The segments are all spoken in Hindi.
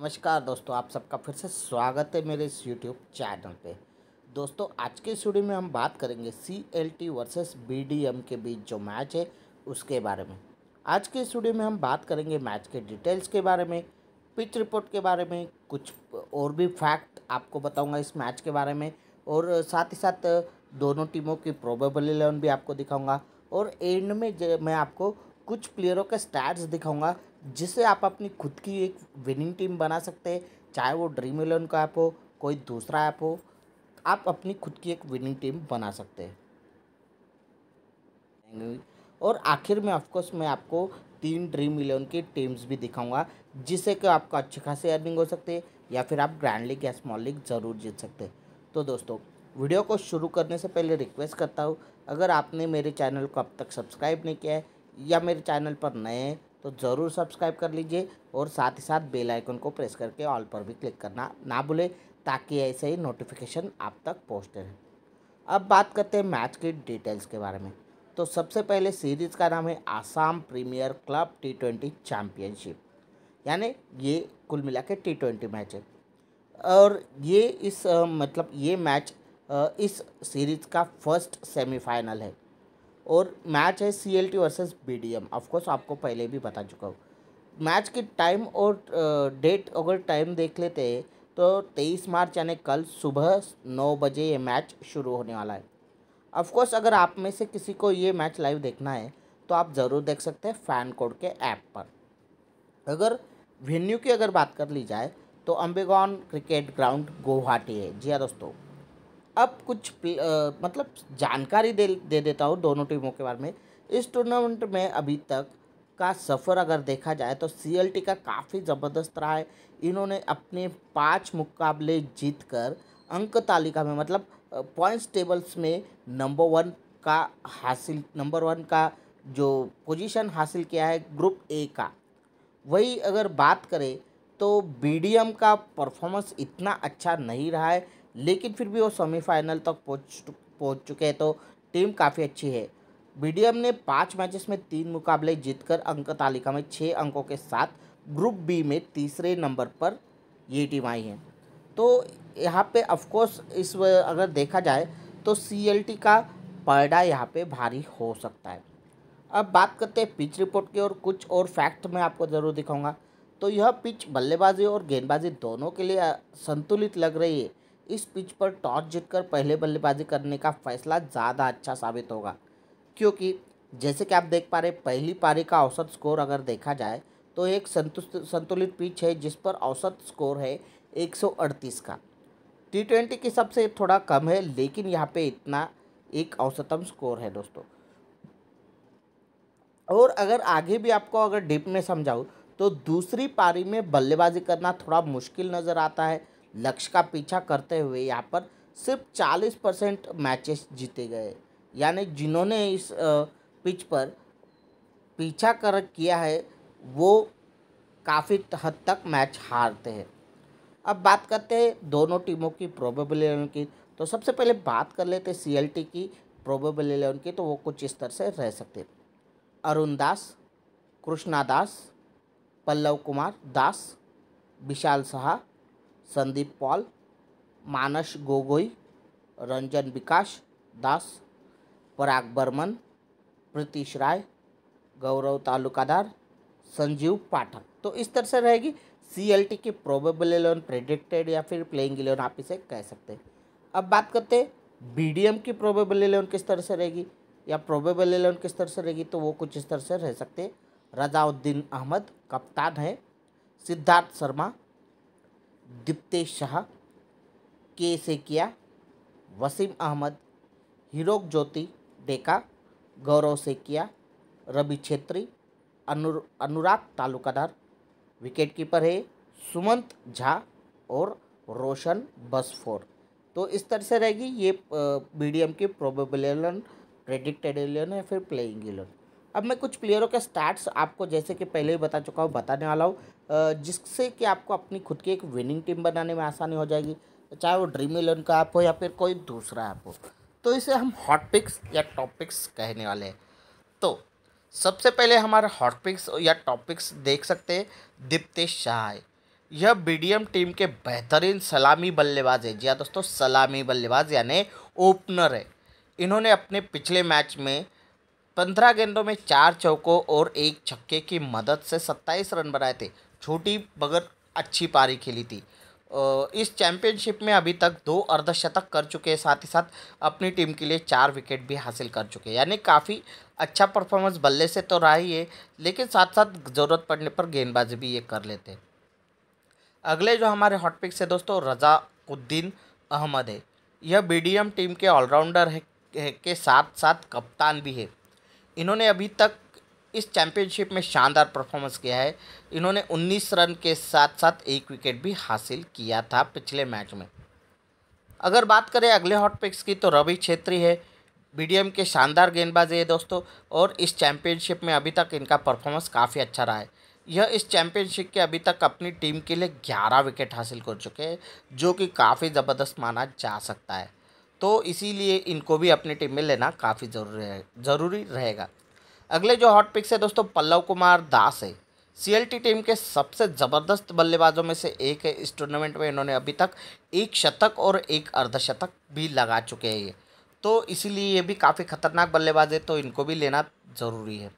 नमस्कार दोस्तों आप सबका फिर से स्वागत है मेरे इस यूट्यूब चैनल पे दोस्तों आज के स्टूडियो में हम बात करेंगे C L T versus B D M के बीच जो मैच है उसके बारे में आज के स्टूडियो में हम बात करेंगे मैच के डिटेल्स के बारे में पिच रिपोर्ट के बारे में कुछ और भी फैक्ट आपको बताऊँगा इस मैच के बारे में और साथ ही साथ दोनों टीमों की प्रोबेबल इलेवन भी आपको दिखाऊँगा और एंड में मैं आपको कुछ प्लेयरों के स्टैट्स दिखाऊंगा जिससे आप अपनी खुद की एक विनिंग टीम बना सकते हैं चाहे वो ड्रीम इलेवन का ऐप हो कोई दूसरा ऐप हो आप अपनी खुद की एक विनिंग टीम बना सकते हैं और आखिर में ऑफकोर्स मैं आपको तीन ड्रीम इलेवन की टीम्स भी दिखाऊंगा जिससे कि आपको अच्छी खासी अर्निंग हो सकती है या फिर आप ग्रैंड लीग या स्मॉल लीग ज़रूर जीत सकते हैं तो दोस्तों वीडियो को शुरू करने से पहले रिक्वेस्ट करता हूँ अगर आपने मेरे चैनल को अब तक सब्सक्राइब नहीं किया है या मेरे चैनल पर नए हैं तो ज़रूर सब्सक्राइब कर लीजिए और साथ ही साथ बेल आइकन को प्रेस करके ऑल पर भी क्लिक करना ना भूलें ताकि ऐसे ही नोटिफिकेशन आप तक पहुँचते रहें अब बात करते हैं मैच की डिटेल्स के बारे में तो सबसे पहले सीरीज़ का नाम है Assam premier club T twenty championship यानी ये कुल मिला के टी ट्वेंटी मैच है और ये इस मतलब ये मैच इस सीरीज़ का फर्स्ट सेमीफाइनल है और मैच है C L T versus B D M of course आपको पहले भी बता चुका हूँ मैच की टाइम और डेट अगर टाइम देख लेते हैं तो तेईस मार्च यानी कल सुबह नौ बजे ये मैच शुरू होने वाला है ऑफकोर्स अगर आप में से किसी को ये मैच लाइव देखना है तो आप ज़रूर देख सकते हैं फ़ैन कोड के ऐप पर अगर वेन्यू की अगर बात कर ली जाए तो अम्बेगॉन क्रिकेट ग्राउंड गुवाहाटी है जी हाँ दोस्तों अब कुछ आ, मतलब जानकारी दे दे देता हूँ दोनों टीमों के बारे में इस टूर्नामेंट में अभी तक का सफ़र अगर देखा जाए तो सी का काफ़ी ज़बरदस्त रहा है इन्होंने अपने पाँच मुकाबले जीत कर अंक तालिका में मतलब पॉइंट्स टेबल्स में नंबर वन का हासिल नंबर वन का जो पोजीशन हासिल किया है ग्रुप ए का वही अगर बात करें तो बीडीएम का परफॉर्मेंस इतना अच्छा नहीं रहा है लेकिन फिर भी वो सेमीफाइनल तक पहुँच पहुँच चुके हैं तो टीम काफ़ी अच्छी है बीडीएम ने पाँच मैचेस में तीन मुकाबले जीतकर अंक तालिका में छः अंकों के साथ ग्रुप बी में तीसरे नंबर पर ये टीम आई है तो यहाँ पे ऑफकोर्स इस अगर देखा जाए तो सी का पर्डा यहाँ पे भारी हो सकता है अब बात करते हैं पिच रिपोर्ट की और कुछ और फैक्ट मैं आपको ज़रूर दिखाऊंगा तो यह पिच बल्लेबाजी और गेंदबाजी दोनों के लिए संतुलित लग रही है इस पिच पर टॉस जीतकर पहले बल्लेबाजी करने का फैसला ज़्यादा अच्छा साबित होगा क्योंकि जैसे कि आप देख पा रहे पहली पारी का औसत स्कोर अगर देखा जाए तो एक संतुष्ट संतुलित पिच है जिस पर औसत स्कोर है 138 का टी ट्वेंटी के सबसे थोड़ा कम है लेकिन यहाँ पे इतना एक औसतम स्कोर है दोस्तों और अगर आगे भी आपको अगर डिप में समझाऊँ तो दूसरी पारी में बल्लेबाजी करना थोड़ा मुश्किल नज़र आता है लक्ष्य का पीछा करते हुए यहाँ पर सिर्फ चालीस परसेंट मैचेस जीते गए यानी जिन्होंने इस पिच पर पीछा कर किया है वो काफ़ी हद तक मैच हारते हैं अब बात करते हैं दोनों टीमों की प्रोबेबल इलेवन की तो सबसे पहले बात कर लेते सी एल टी की प्रोबेबल इलेवन की तो वो कुछ इस तरह से रह सकते अरुण दास कृष्णा दास पल्लव कुमार दास विशाल शाह संदीप पॉल मानस गोगोई रंजन विकास दास पराग बर्मन प्रीतिश राय गौरव तालुकादार संजीव पाठक तो इस तरह से रहेगी सी एल टी की प्रोबेबल इलेवन प्रेडिक्टेड या फिर प्लेइंग इलेवन आप इसे कह सकते हैं अब बात करते हैं बी डी एम की प्रोबेबल इलेवन किस तरह से रहेगी या प्रोबेबल इलेवन किस तरह से रहेगी तो वो कुछ इस तरह से रह सकते हैं रजाउद्दीन अहमद कप्तान है सिद्धार्थ शर्मा दिप्तेश शाह के सेकिया वसीम अहमद हिरोक ज्योति डेका गौरव सेकिया रवि छेत्री अनुर अनुराग तालुकादार विकेट कीपर है सुमंत झा और रोशन बसफोर तो इस तरह से रहेगी ये मीडियम की प्रोबेबल एलेवन है फिर प्लेइंग एलेवन अब मैं कुछ प्लेयरों के स्टार्ट्स आपको जैसे कि पहले ही बता चुका हूँ बताने वाला हूँ जिससे कि आपको अपनी खुद की एक विनिंग टीम बनाने में आसानी हो जाएगी चाहे वो ड्रीम इलेवन का ऐप हो या फिर कोई दूसरा ऐप हो तो इसे हम हॉट पिक्स या टॉपिक्स कहने वाले हैं तो सबसे पहले हमारे हॉट पिक्स या टॉपिक्स देख सकते हैं दीप्तेश शाह यह बी टीम के बेहतरीन सलामी बल्लेबाज है जी हाँ दोस्तों सलामी बल्लेबाज यानी ओपनर है इन्होंने अपने पिछले मैच में पंद्रह गेंदों में चार चौकों और एक छक्के की मदद से सत्ताईस रन बनाए थे छोटी मगर अच्छी पारी खेली थी इस चैम्पियनशिप में अभी तक दो अर्धशतक कर चुके हैं साथ ही साथ अपनी टीम के लिए चार विकेट भी हासिल कर चुके हैं यानी काफ़ी अच्छा परफॉर्मेंस बल्ले से तो रहा ही है लेकिन साथ साथ ज़रूरत पड़ने पर गेंदबाजी भी ये कर लेते अगले जो हमारे हॉटपिक से दोस्तों उद्दीन अहमद है यह बी टीम के ऑलराउंडर है के साथ साथ कप्तान भी है इन्होंने अभी तक इस चैंपियनशिप में शानदार परफॉर्मेंस किया है इन्होंने 19 रन के साथ साथ एक विकेट भी हासिल किया था पिछले मैच में अगर बात करें अगले हॉट पिक्स की तो रवि छेत्री है बीडीएम के शानदार गेंदबाज है दोस्तों और इस चैम्पियनशिप में अभी तक इनका परफॉर्मेंस काफ़ी अच्छा रहा है यह इस चैंपियनशिप के अभी तक अपनी टीम के लिए ग्यारह विकेट हासिल कर चुके हैं जो कि काफ़ी ज़बरदस्त माना जा सकता है तो इसीलिए इनको भी अपनी टीम में लेना काफ़ी ज़रूरी है ज़रूरी रहेगा अगले जो हॉट पिक्स है दोस्तों पल्लव कुमार दास है सीएलटी टीम के सबसे ज़बरदस्त बल्लेबाजों में से एक है इस टूर्नामेंट में इन्होंने अभी तक एक शतक और एक अर्धशतक भी लगा चुके हैं ये तो इसीलिए ये भी काफ़ी खतरनाक बल्लेबाज है तो इनको भी लेना ज़रूरी है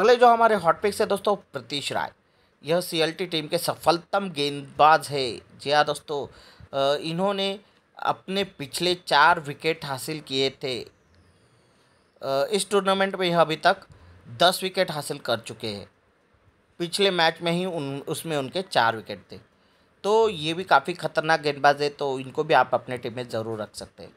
अगले जो हमारे हॉट पिक्स है दोस्तों प्रतीश राय यह सी टीम के सफलतम गेंदबाज है जी हाँ दोस्तों इन्होंने अपने पिछले चार विकेट हासिल किए थे इस टूर्नामेंट में अभी तक दस विकेट हासिल कर चुके हैं पिछले मैच में ही उन उसमें उनके चार विकेट थे तो ये भी काफ़ी खतरनाक गेंदबाज है तो इनको भी आप अपने टीम में ज़रूर रख सकते हैं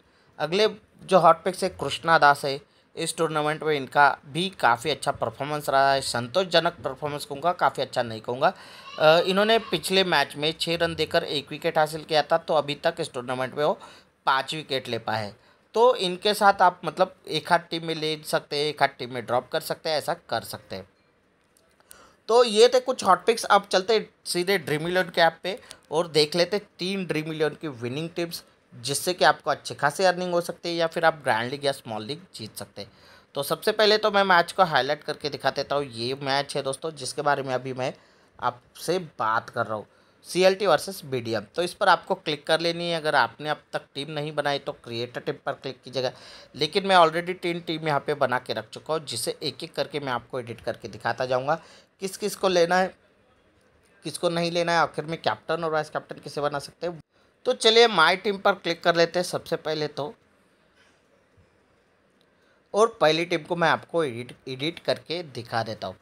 अगले जो हॉट पिक्स है कृष्णा दास है इस टूर्नामेंट में इनका भी काफ़ी अच्छा परफॉर्मेंस रहा है संतोषजनक परफॉर्मेंस कहूँगा काफ़ी अच्छा नहीं कहूँगा इन्होंने पिछले मैच में छः रन देकर एक विकेट हासिल किया था तो अभी तक इस टूर्नामेंट में वो पाँच विकेट ले पाए तो इनके साथ आप मतलब एक हाथ टीम में ले सकते हैं एक हाथ टीम में ड्रॉप कर सकते हैं ऐसा कर सकते हैं तो ये थे कुछ हॉट पिक्स अब चलते सीधे ड्रीम इलेवन के ऐप पे और देख लेते तीन ड्रीम इलेवन की विनिंग टिप्स जिससे कि आपको अच्छी खासी अर्निंग हो सकती है या फिर आप ग्रैंड लीग या स्मॉल लीग जीत सकते हैं तो सबसे पहले तो मैं मैच को हाईलाइट करके दिखा देता हूँ ये मैच है दोस्तों जिसके बारे में अभी मैं आपसे बात कर रहा हूँ C L T versus B D M तो इस पर आपको क्लिक कर लेनी है अगर आपने अब तक टीम नहीं बनाई तो क्रिएटर टीम पर क्लिक कीजिएगा लेकिन मैं ऑलरेडी तीन टीम यहाँ पे बना के रख चुका हूँ जिसे एक एक करके मैं आपको एडिट करके दिखाता जाऊँगा किस किस को लेना है किसको नहीं लेना है आखिर में कैप्टन और वाइस कैप्टन किसे बना सकते हैं तो चलिए माई टीम पर क्लिक कर लेते हैं सबसे पहले तो और पहली टीम को मैं आपको एडिट एडिट करके दिखा देता हूँ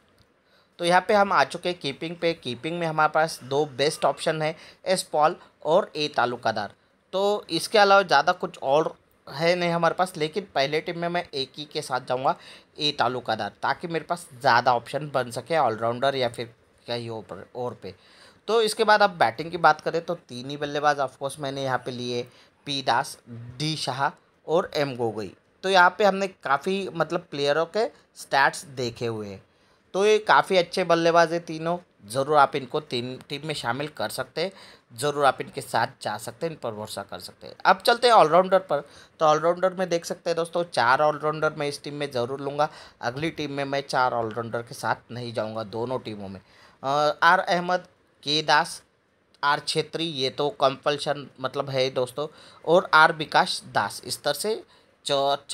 तो यहाँ पे हम आ चुके हैं कीपिंग पे कीपिंग में हमारे पास दो बेस्ट ऑप्शन है एस पॉल और ए तालुकादार तो इसके अलावा ज़्यादा कुछ और है नहीं हमारे पास लेकिन पहले टीम में मैं एक ही के साथ जाऊँगा ए तालुकादार ताकि मेरे पास ज़्यादा ऑप्शन बन सके ऑलराउंडर या फिर कहीं ओपर और पे तो इसके बाद अब बैटिंग की बात करें तो तीन ही बल्लेबाज ऑफकोर्स मैंने यहाँ पर लिए पी दास डी शाह और एम गोगोई तो यहाँ पे हमने काफ़ी मतलब प्लेयरों के स्टैट्स देखे हुए हैं तो ये काफ़ी अच्छे बल्लेबाज है तीनों ज़रूर आप इनको तीन टीम में शामिल कर सकते हैं ज़रूर आप इनके साथ जा सकते हैं इन पर भरोसा कर सकते हैं अब चलते हैं ऑलराउंडर पर तो ऑलराउंडर में देख सकते हैं दोस्तों चार ऑलराउंडर मैं इस टीम में ज़रूर लूँगा अगली टीम में मैं चार ऑलराउंडर के साथ नहीं जाऊँगा दोनों टीमों में आर अहमद के दास आर छेत्री ये तो कंपल्शन मतलब है दोस्तों और आर विकास दास इस तरह से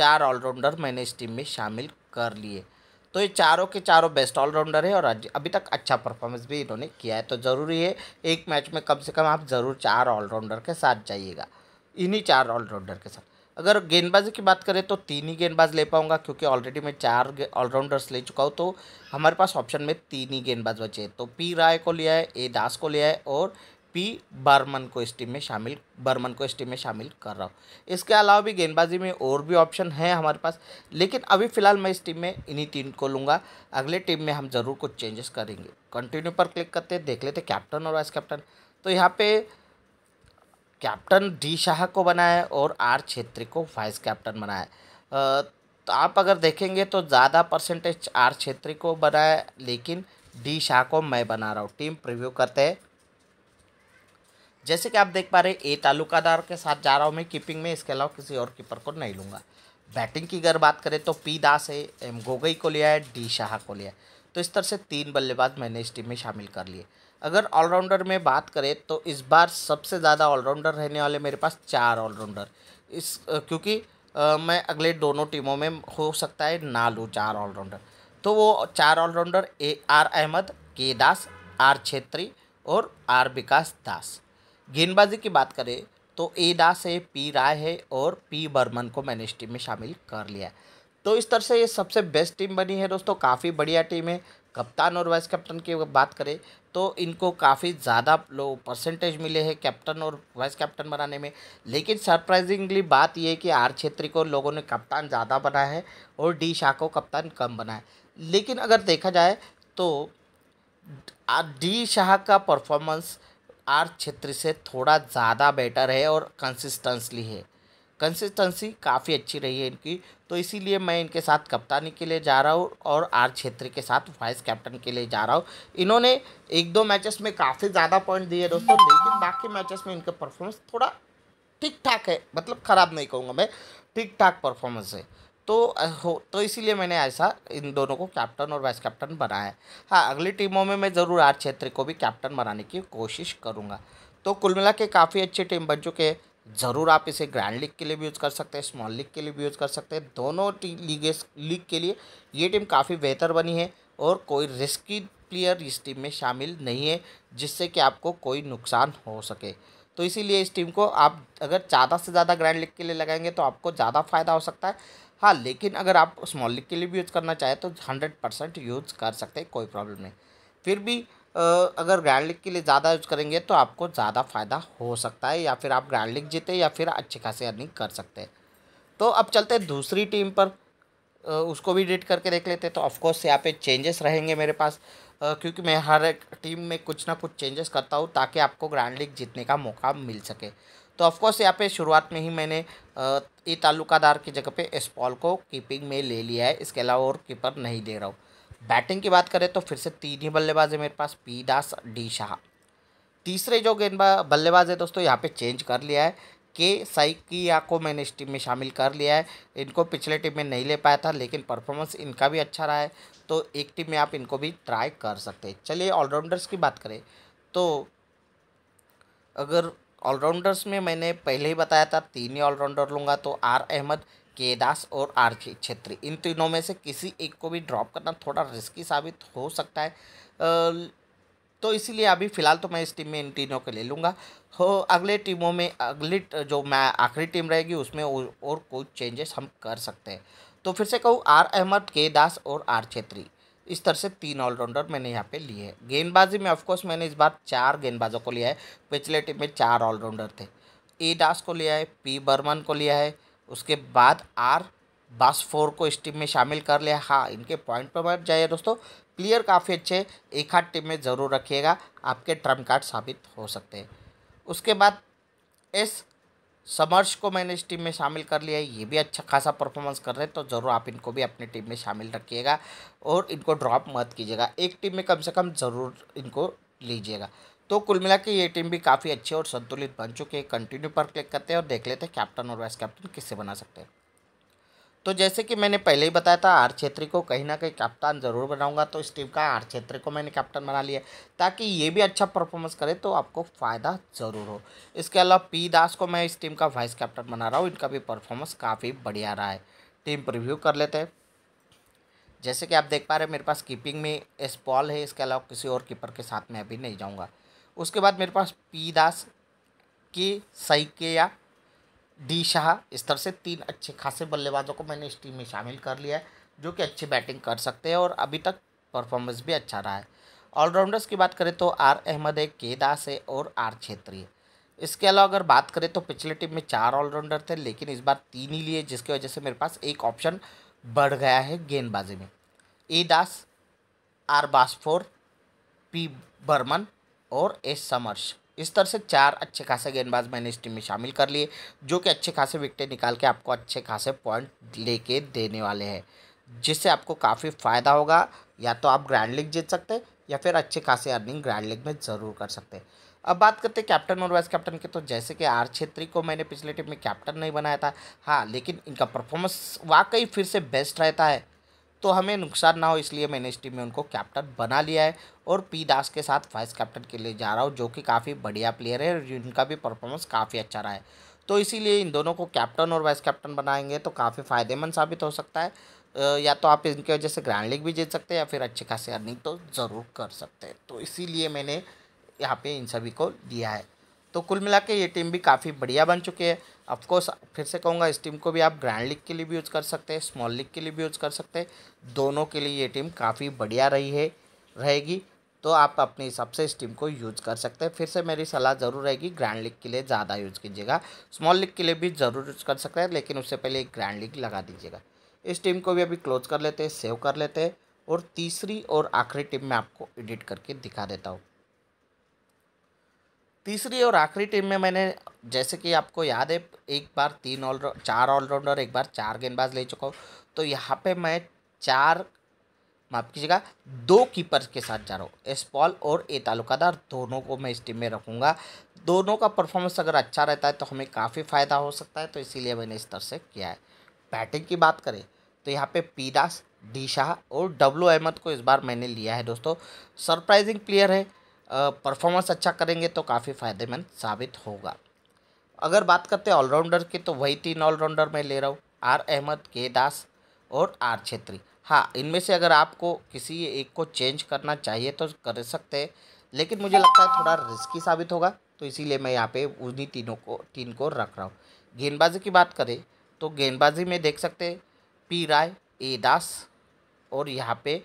चार ऑलराउंडर मैंने इस टीम में शामिल कर लिए तो ये चारों के चारों बेस्ट ऑलराउंडर है और अभी तक अच्छा परफॉर्मेंस भी इन्होंने किया है तो ज़रूरी है एक मैच में कम से कम आप ज़रूर चार ऑलराउंडर के साथ जाइएगा इन्हीं चार ऑलराउंडर के साथ अगर गेंदबाजी की बात करें तो तीन ही गेंदबाज ले पाऊंगा क्योंकि ऑलरेडी मैं चार ऑलराउंडर्स ले चुका हूँ तो हमारे पास ऑप्शन में तीन ही गेंदबाज बचे हैं तो पी राय को लिया है ए दास को लिया है और पी बर्मन को इस टीम में शामिल बर्मन को इस टीम में शामिल कर रहा हूँ इसके अलावा भी गेंदबाजी में और भी ऑप्शन है हमारे पास लेकिन अभी फ़िलहाल मैं इस टीम में इन्हीं तीन को लूँगा अगले टीम में हम ज़रूर कुछ चेंजेस करेंगे कंटिन्यू पर क्लिक करते देख लेते कैप्टन और वाइस कैप्टन तो यहाँ पर कैप्टन डी शाह को बनाया और आर छेत्री को वाइस कैप्टन बनाया तो आप अगर देखेंगे तो ज़्यादा परसेंटेज आर छेत्री को बनाया लेकिन डी शाह को मैं बना रहा हूँ टीम प्रिव्यू करते हैं जैसे कि आप देख पा रहे ए तालुकादार के साथ जा रहा हूँ मैं कीपिंग में इसके अलावा किसी और कीपर को नहीं लूँगा बैटिंग की अगर बात करें तो पी दास है एम गोगई को लिया है डी शाह को लिया है तो इस तरह से तीन बल्लेबाज मैंने इस टीम में शामिल कर लिए अगर ऑलराउंडर में बात करें तो इस बार सबसे ज़्यादा ऑलराउंडर रहने वाले मेरे पास चार ऑलराउंडर इस क्योंकि मैं अगले दोनों टीमों में हो सकता है ना लूँ चार ऑलराउंडर तो वो चार ऑलराउंडर ए आर अहमद के दास आर छेत्री और आर विकास दास गेंदबाजी की बात करें तो ए दास है पी राय है और पी बर्मन को मैंने इस टीम में शामिल कर लिया तो इस तरह से ये सबसे बेस्ट टीम बनी है दोस्तों काफ़ी बढ़िया टीम है कप्तान और वाइस कैप्टन की बात करें तो इनको काफ़ी ज़्यादा लो परसेंटेज मिले हैं कैप्टन और वाइस कैप्टन बनाने में लेकिन सरप्राइजिंगली बात यह है कि आर छेत्री को लोगों ने कप्तान ज़्यादा बनाया है और डी शाह को कप्तान कम बनाया लेकिन अगर देखा जाए तो डी शाह का परफॉर्मेंस आर क्षेत्र से थोड़ा ज़्यादा बेटर है और कंसिस्टेंसली है कंसिस्टेंसी काफ़ी अच्छी रही है इनकी तो इसीलिए मैं इनके साथ कप्तानी के लिए जा रहा हूँ और आर क्षेत्र के साथ वाइस कैप्टन के लिए जा रहा हूँ इन्होंने एक दो मैचेस में काफ़ी ज़्यादा पॉइंट दिए दोस्तों लेकिन बाकी मैचेस में इनका परफॉर्मेंस थोड़ा ठीक ठाक है मतलब ख़राब नहीं कहूँगा मैं ठीक ठाक परफॉर्मेंस है तो हो तो इसीलिए मैंने ऐसा इन दोनों को कैप्टन और वाइस कैप्टन बनाया है हाँ अगली टीमों में मैं ज़रूर आर क्षेत्र को भी कैप्टन बनाने की कोशिश करूँगा तो कुल मिला के काफ़ी अच्छी टीम बन चुके हैं ज़रूर आप इसे ग्रैंड लीग के लिए भी यूज़ कर सकते हैं स्मॉल लीग के लिए भी यूज़ कर सकते हैं दोनों लीग लीग के लिए ये टीम काफ़ी बेहतर बनी है और कोई रिस्की प्लेयर इस टीम में शामिल नहीं है जिससे कि आपको कोई नुकसान हो सके तो इसीलिए इस टीम को आप अगर ज़्यादा से ज़्यादा ग्रैंड लीग के लिए लगाएंगे तो आपको ज़्यादा फ़ायदा हो सकता है हाँ लेकिन अगर आप स्मॉल लिक के लिए भी यूज़ करना चाहें तो हंड्रेड परसेंट यूज़ कर सकते हैं कोई प्रॉब्लम नहीं फिर भी अगर ग्रैंड लीग के लिए ज़्यादा यूज़ करेंगे तो आपको ज़्यादा फ़ायदा हो सकता है या फिर आप ग्रैंड लीग जीते या फिर अच्छी खासी अर्निंग कर सकते हैं तो अब चलते हैं दूसरी टीम पर उसको भी एडिट करके देख लेते हैं तो ऑफकोर्स यहाँ पे चेंजेस रहेंगे मेरे पास क्योंकि मैं हर एक टीम में कुछ ना कुछ चेंजेस करता हूँ ताकि आपको ग्रैंड लीग जीतने का मौका मिल सके तो ऑफकोर्स यहाँ पे शुरुआत में ही मैंने ये ताल्लुकादार की जगह पे इस पॉल को कीपिंग में ले लिया है इसके अलावा और कीपर नहीं दे रहा हूँ बैटिंग की बात करें तो फिर से तीन ही बल्लेबाज है मेरे पास पी दास डी शाह तीसरे जो गेंदबाज बल्लेबाज है दोस्तों यहाँ पे चेंज कर लिया है के साइकिया को मैंने इस टीम में शामिल कर लिया है इनको पिछले टीम में नहीं ले पाया था लेकिन परफॉर्मेंस इनका भी अच्छा रहा है तो एक टीम में आप इनको भी ट्राई कर सकते हैं चलिए ऑलराउंडर्स की बात करें तो अगर ऑलराउंडर्स में मैंने पहले ही बताया था तीन ही ऑलराउंडर लूँगा तो आर अहमद के दास और आर के छेत्री इन तीनों में से किसी एक को भी ड्रॉप करना थोड़ा रिस्की साबित हो सकता है तो इसीलिए अभी फ़िलहाल तो मैं इस टीम में इन तीनों को ले लूँगा हो अगले टीमों में अगली जो मैं आखिरी टीम रहेगी उसमें और, और कुछ चेंजेस हम कर सकते हैं तो फिर से कहूँ आर अहमद के दास और आर छेत्री इस तरह से तीन ऑलराउंडर मैंने यहाँ पे लिए हैं गेंदबाजी में ऑफकोर्स मैंने इस बार चार गेंदबाजों को लिया है पिछले टीम में चार ऑलराउंडर थे ए दास को लिया है पी बर्मन को लिया है उसके बाद आर बास फोर को इस टीम में शामिल कर लिया हाँ इनके पॉइंट पर बैठ जाइए दोस्तों प्लेयर काफ़ी अच्छे एक आध टीम में ज़रूर रखिएगा आपके ट्रम्प कार्ड साबित हो सकते हैं उसके बाद एस समर्स को मैंने इस टीम में शामिल कर लिया है ये भी अच्छा खासा परफॉर्मेंस कर रहे हैं तो ज़रूर आप इनको भी अपनी टीम में शामिल रखिएगा और इनको ड्रॉप मत कीजिएगा एक टीम में कम से कम ज़रूर इनको लीजिएगा तो कुल मिला के ये टीम भी काफ़ी अच्छी और संतुलित बन चुकी है कंटिन्यू पर क्लिक करते हैं और देख लेते हैं कैप्टन और वाइस कैप्टन किससे बना सकते हैं तो जैसे कि मैंने पहले ही बताया था आर छेत्री को कहीं ना कहीं कप्तान ज़रूर बनाऊंगा तो इस टीम का आर छेत्री को मैंने कैप्टन बना लिया ताकि ये भी अच्छा परफॉर्मेंस करे तो आपको फ़ायदा ज़रूर हो इसके अलावा पी दास को मैं इस टीम का वाइस कैप्टन बना रहा हूँ इनका भी परफॉर्मेंस काफ़ी बढ़िया रहा है टीम प्रिव्यू कर लेते हैं जैसे कि आप देख पा रहे मेरे पास कीपिंग में एस पॉल है इसके अलावा किसी और कीपर के साथ मैं अभी नहीं जाऊँगा उसके बाद मेरे पास पी दास की सईके या डी शाह इस तरह से तीन अच्छे खासे बल्लेबाजों को मैंने इस टीम में शामिल कर लिया है जो कि अच्छी बैटिंग कर सकते हैं और अभी तक परफॉर्मेंस भी अच्छा रहा है ऑलराउंडर्स की बात करें तो आर अहमद है के दास है और आर छेत्री है इसके अलावा अगर बात करें तो पिछले टीम में चार ऑलराउंडर थे लेकिन इस बार तीन ही लिए जिसकी वजह से मेरे पास एक ऑप्शन बढ़ गया है गेंदबाजी में A Das R Basfore P Barman और एस समर्श इस तरह से चार अच्छे खासे गेंदबाज मैंने इस टीम में शामिल कर लिए जो कि अच्छे खासे विकटें निकाल के आपको अच्छे खासे पॉइंट लेके देने वाले हैं जिससे आपको काफ़ी फ़ायदा होगा या तो आप ग्रैंड लीग जीत सकते हैं या फिर अच्छे खासे अर्निंग ग्रैंड लीग में ज़रूर कर सकते हैं अब बात करते हैं कैप्टन और वाइस कैप्टन की तो जैसे कि आर छेत्री को मैंने पिछले टीम में कैप्टन नहीं बनाया था हाँ लेकिन इनका परफॉर्मेंस वाकई फिर से बेस्ट रहता है तो हमें नुकसान ना हो इसलिए मैंने इस टीम में उनको कैप्टन बना लिया है और पी दास के साथ वाइस कैप्टन के लिए जा रहा हूँ जो कि काफ़ी बढ़िया प्लेयर है और इनका भी परफॉर्मेंस काफ़ी अच्छा रहा है तो इसीलिए इन दोनों को कैप्टन और वाइस कैप्टन बनाएंगे तो काफ़ी फ़ायदेमंद साबित हो सकता है या तो आप इनकी वजह से ग्रैंड लीग भी जीत सकते हैं या फिर अच्छी खासे अर्निंग तो ज़रूर कर सकते हैं तो इसीलिए मैंने यहाँ पे इन सभी को दिया है तो कुल मिला के ये टीम भी काफ़ी बढ़िया बन चुकी है अफकोर्स फिर से कहूँगा इस टीम को भी आप ग्रैंड लीग के लिए भी यूज़ कर सकते हैं स्मॉल लीग के लिए भी यूज़ कर सकते हैं दोनों के लिए ये टीम काफ़ी बढ़िया रही है रहेगी तो आप अपने हिसाब से इस टीम को यूज़ कर सकते हैं फिर से मेरी सलाह ज़रूर रहेगी ग्रैंड लीग के लिए ज़्यादा यूज़ कीजिएगा स्मॉल लीग के लिए भी ज़रूर यूज़ कर सकते हैं लेकिन उससे पहले एक ग्रैंड लीग लगा दीजिएगा इस टीम को भी अभी क्लोज कर लेते हैं सेव कर लेते हैं और तीसरी और आखिरी टीम मैं आपको एडिट करके दिखा देता हूँ तीसरी और आखिरी टीम में मैंने जैसे कि आपको याद है एक बार तीन ऑल चार ऑलराउंडर एक बार चार गेंदबाज ले चुका हूँ तो यहाँ पे मैं चार माफ कीजिएगा दो कीपर के साथ जा रहा हूँ एस पॉल और ए तालुकादार दोनों को मैं इस टीम में रखूँगा दोनों का परफॉर्मेंस अगर अच्छा रहता है तो हमें काफ़ी फ़ायदा हो सकता है तो इसीलिए मैंने इस तरह से किया है बैटिंग की बात करें तो यहाँ पे पी दास डी शाह और डब्लू अहमद को इस बार मैंने लिया है दोस्तों सरप्राइजिंग प्लेयर है परफॉर्मेंस अच्छा करेंगे तो काफ़ी फ़ायदेमंद साबित होगा अगर बात करते हैं ऑलराउंडर की तो वही तीन ऑलराउंडर मैं ले रहा हूँ आर अहमद के दास और आर छेत्री हाँ इनमें से अगर आपको किसी एक को चेंज करना चाहिए तो कर सकते हैं लेकिन मुझे लगता है थोड़ा रिस्की साबित होगा तो इसीलिए मैं यहाँ पे उन्हीं तीनों को तीन को रख रहा हूँ गेंदबाजी की बात करें तो गेंदबाजी में देख सकते हैं पी राय ए दास और यहाँ पे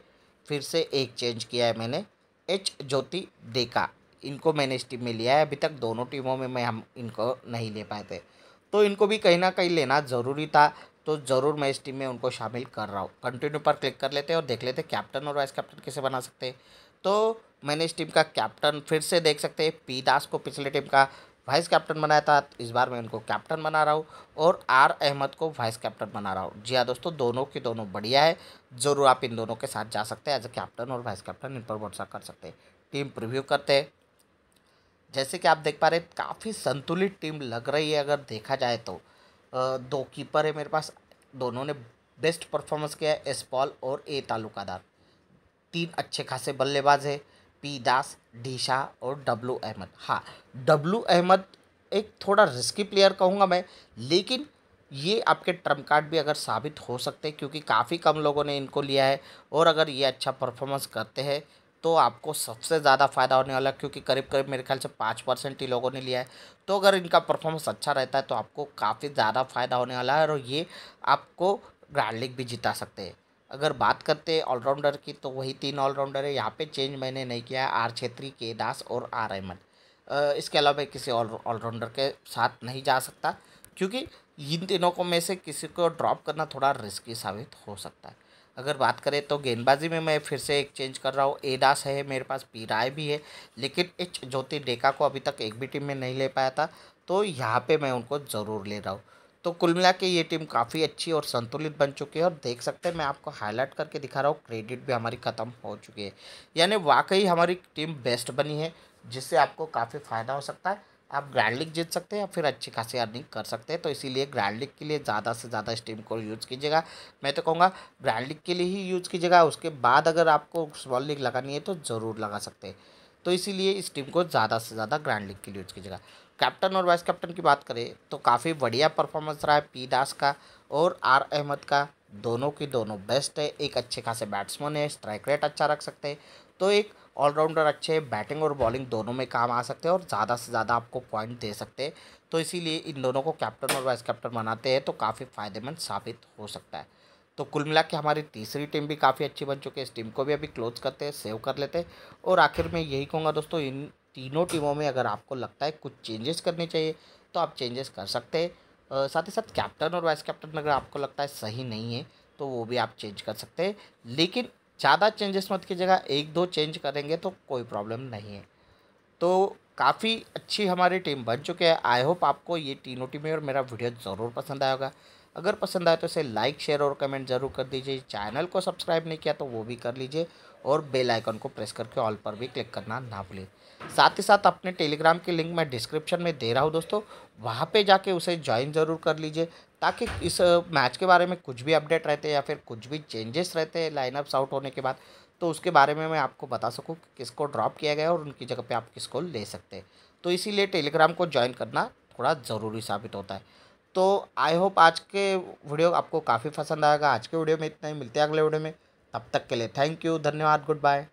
फिर से एक चेंज किया है मैंने एच ज्योति डेका इनको मैंने इस टीम में लिया है अभी तक दोनों टीमों में मैं हम इनको नहीं ले पाए थे तो इनको भी कहीं ना कहीं लेना ज़रूरी था तो ज़रूर मैं इस टीम में उनको शामिल कर रहा हूँ कंटिन्यू पर क्लिक कर लेते हैं और देख लेते हैं कैप्टन और वाइस कैप्टन कैसे बना सकते हैं तो मैंने इस टीम का कैप्टन फिर से देख सकते हैं पी दास को पिछले टीम का वाइस कैप्टन बनाया था तो इस बार मैं उनको कैप्टन बना रहा हूँ और आर अहमद को वाइस कैप्टन बना रहा हूँ जी हाँ दोस्तों दोनों की दोनों बढ़िया है ज़रूर आप इन दोनों के साथ जा सकते हैं एज ए कैप्टन और वाइस कैप्टन इन पर भरोसा कर सकते हैं टीम प्रिव्यू करते हैं जैसे कि आप देख पा रहे हैं काफ़ी संतुलित टीम लग रही है अगर देखा जाए तो दो कीपर है मेरे पास दोनों ने बेस्ट परफॉर्मेंस किया है एस पॉल और ए तालुकादार तीन अच्छे खासे बल्लेबाज है पी दास डीशा और डब्लू अहमद हाँ डब्लू अहमद एक थोड़ा रिस्की प्लेयर कहूँगा मैं लेकिन ये आपके ट्रम्प कार्ड भी अगर साबित हो सकते हैं क्योंकि काफ़ी कम लोगों ने इनको लिया है और अगर ये अच्छा परफॉर्मेंस करते हैं तो आपको सबसे ज़्यादा फ़ायदा होने वाला क्योंकि करीब करीब मेरे ख्याल से पाँच परसेंट ही लोगों ने लिया है तो अगर इनका परफॉर्मेंस अच्छा रहता है तो आपको काफ़ी ज़्यादा फ़ायदा होने वाला है और ये आपको ग्रैंड लीग भी जिता सकते हैं अगर बात करते हैं ऑलराउंडर की तो वही तीन ऑलराउंडर है यहाँ पे चेंज मैंने नहीं किया है आर छेत्री के दास और आर अहमद इसके अलावा मैं किसी ऑलराउंडर के साथ नहीं जा सकता क्योंकि इन तीनों को में से किसी को ड्रॉप करना थोड़ा रिस्की साबित हो सकता है अगर बात करें तो गेंदबाजी में मैं फिर से एक चेंज कर रहा हूँ ए दास है मेरे पास पी राय भी है लेकिन एच ज्योति डेका को अभी तक एक भी टीम में नहीं ले पाया था तो यहाँ पे मैं उनको ज़रूर ले रहा हूँ तो कुल मिला के ये टीम काफ़ी अच्छी और संतुलित बन चुकी है और देख सकते हैं मैं आपको हाईलाइट करके दिखा रहा हूँ क्रेडिट भी हमारी ख़त्म हो चुकी है यानी वाकई हमारी टीम बेस्ट बनी है जिससे आपको काफ़ी फ़ायदा हो सकता है आप ग्रैंड लीग जीत सकते हैं या फिर अच्छी खासी अर्निंग कर सकते हैं तो इसीलिए ग्रैंड लीग के लिए ज़्यादा से ज़्यादा इस टीम को यूज़ कीजिएगा मैं तो कहूँगा ग्रैंड लीग के लिए ही यूज़ कीजिएगा उसके बाद अगर आपको स्मॉल लीग लगानी है तो ज़रूर लगा सकते हैं तो इसीलिए इस टीम को ज़्यादा से ज़्यादा ग्रैंड लीग के लिए यूज़ कीजिएगा कैप्टन और वाइस कैप्टन की बात करें तो काफ़ी बढ़िया परफॉर्मेंस रहा है पी दास का और आर अहमद का दोनों की दोनों बेस्ट है एक अच्छे खासे बैट्समैन है स्ट्राइक रेट अच्छा रख सकते हैं तो एक ऑलराउंडर अच्छे बैटिंग और बॉलिंग दोनों में काम आ सकते हैं और ज़्यादा से ज़्यादा आपको पॉइंट दे सकते हैं तो इसीलिए इन दोनों को कैप्टन और वाइस कैप्टन बनाते हैं तो काफ़ी फ़ायदेमंद साबित हो सकता है तो कुल मिला के हमारी तीसरी टीम भी काफ़ी अच्छी बन चुकी है इस टीम को भी अभी क्लोज करते हैं सेव कर लेते हैं और आखिर में यही कहूँगा दोस्तों इन तीनों टीमों में अगर आपको लगता है कुछ चेंजेस करने चाहिए तो आप चेंजेस कर सकते हैं साथ ही साथ कैप्टन और वाइस कैप्टन अगर आपको लगता है सही नहीं है तो वो भी आप चेंज कर सकते हैं लेकिन ज़्यादा चेंजेस मत की जगह एक दो चेंज करेंगे तो कोई प्रॉब्लम नहीं है तो काफ़ी अच्छी हमारी टीम बन चुकी है आई होप आपको ये तीनों टीमें और मेरा वीडियो ज़रूर पसंद आएगा अगर पसंद आए तो इसे लाइक शेयर और कमेंट जरूर कर दीजिए चैनल को सब्सक्राइब नहीं किया तो वो भी कर लीजिए और बेल आइकन को प्रेस करके ऑल पर भी क्लिक करना ना भूलिए साथ ही साथ अपने टेलीग्राम के लिंक मैं डिस्क्रिप्शन में दे रहा हूँ दोस्तों वहाँ पे जाके उसे ज्वाइन ज़रूर कर लीजिए ताकि इस मैच के बारे में कुछ भी अपडेट रहते हैं या फिर कुछ भी चेंजेस रहते हैं लाइनअप्स आउट होने के बाद तो उसके बारे में मैं आपको बता सकूँ कि किसको ड्रॉप किया गया और उनकी जगह पर आप किसको ले सकते हैं तो इसीलिए टेलीग्राम को ज्वाइन करना थोड़ा ज़रूरी साबित होता है तो आई होप आज के वीडियो आपको काफ़ी पसंद आएगा आज के वीडियो में इतना ही मिलते हैं अगले वीडियो में तब तक के लिए थैंक यू धन्यवाद गुड बाय